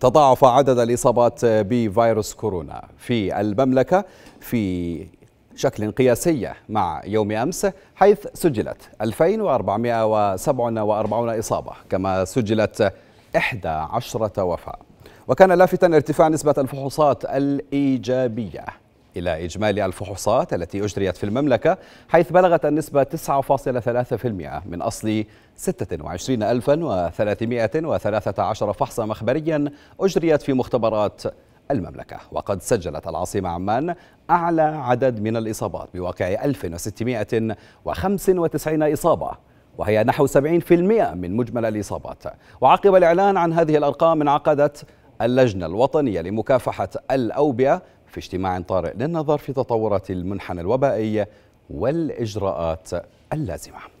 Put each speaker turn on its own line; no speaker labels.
تضاعف عدد الإصابات بفيروس كورونا في المملكة في شكل قياسي مع يوم أمس حيث سجلت 2447 إصابة كما سجلت 11 وفاة وكان لافتا ارتفاع نسبة الفحوصات الإيجابية إلى إجمالي الفحوصات التي أجريت في المملكة حيث بلغت النسبة 9.3% من أصل 26313 فحصا مخبريا أجريت في مختبرات المملكة وقد سجلت العاصمة عمان أعلى عدد من الإصابات بواقع 1695 إصابة وهي نحو 70% من مجمل الإصابات وعقب الإعلان عن هذه الأرقام انعقدت اللجنة الوطنية لمكافحة الأوبئة في اجتماع طارئ للنظر في تطورات المنحنى الوبائي والإجراءات اللازمة